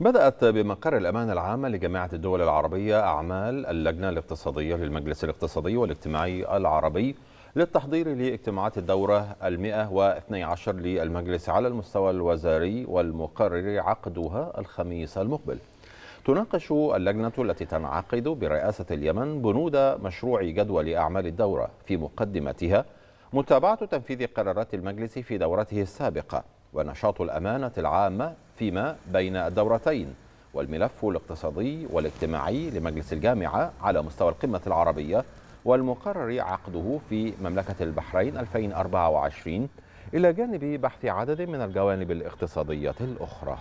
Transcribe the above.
بدأت بمقر الأمانة العامة لجامعة الدول العربية أعمال اللجنة الاقتصادية للمجلس الاقتصادي والاجتماعي العربي للتحضير لاجتماعات الدورة المئة واثني عشر للمجلس على المستوى الوزاري والمقرر عقدها الخميس المقبل تناقش اللجنة التي تنعقد برئاسة اليمن بنود مشروع جدول أعمال الدورة في مقدمتها متابعة تنفيذ قرارات المجلس في دورته السابقة ونشاط الأمانة العامة فيما بين الدورتين والملف الاقتصادي والاجتماعي لمجلس الجامعة على مستوى القمة العربية والمقرر عقده في مملكة البحرين 2024 إلى جانب بحث عدد من الجوانب الاقتصادية الأخرى